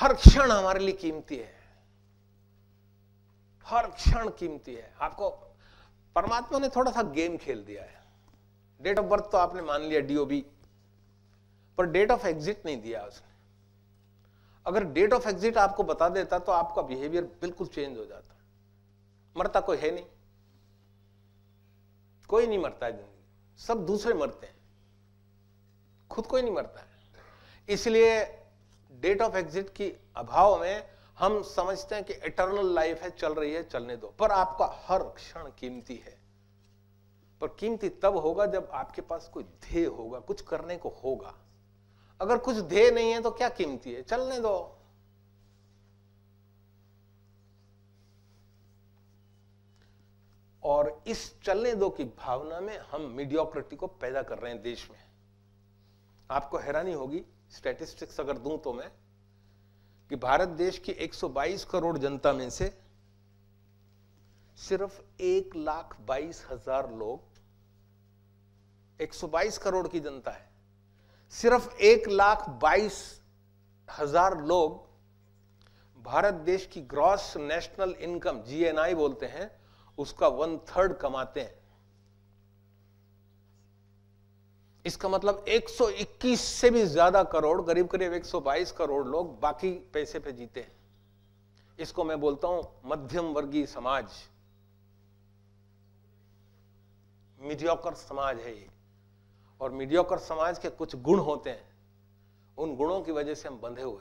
हर क्षण हमारे लिए कीमती है हर क्षण कीमती है आपको परमात्मा ने थोड़ा सा गेम खेल दिया है डेट ऑफ बर्थ तो आपने मान लिया डीओबी पर डेट ऑफ एग्जिट नहीं दिया उसने अगर डेट ऑफ एग्जिट आपको बता देता तो आपका बिहेवियर बिल्कुल चेंज हो जाता मरता कोई है नहीं कोई नहीं मरता है जिंदगी सब दूसरे मरते हैं खुद कोई नहीं मरता है इसलिए डेट ऑफ एग्जिट की अभाव में हम समझते हैं कि इटर्नल लाइफ है चल रही है चलने दो पर आपका हर क्षण कीमती है पर कीमती तब होगा जब आपके पास कोई ध्येय होगा कुछ करने को होगा अगर कुछ ध्येय नहीं है तो क्या कीमती है चलने दो और इस चलने दो की भावना में हम मीडियोक्रिटी को पैदा कर रहे हैं देश में आपको हैरानी होगी स्टैटिस्टिक्स अगर दूं तो मैं कि भारत देश की 122 करोड़ जनता में से सिर्फ एक लाख बाईस हजार लोग 122 करोड़ की जनता है सिर्फ एक लाख बाईस हजार लोग भारत देश की ग्रॉस नेशनल इनकम जीएनआई बोलते हैं उसका वन थर्ड कमाते हैं इसका मतलब 121 से भी ज्यादा करोड़ करीब करीब 122 करोड़ लोग बाकी पैसे पे जीते हैं इसको मैं बोलता हूं मध्यम वर्गीय समाज मीडियोकर समाज है ये और मीडियोकर समाज के कुछ गुण होते हैं उन गुणों की वजह से हम बंधे हुए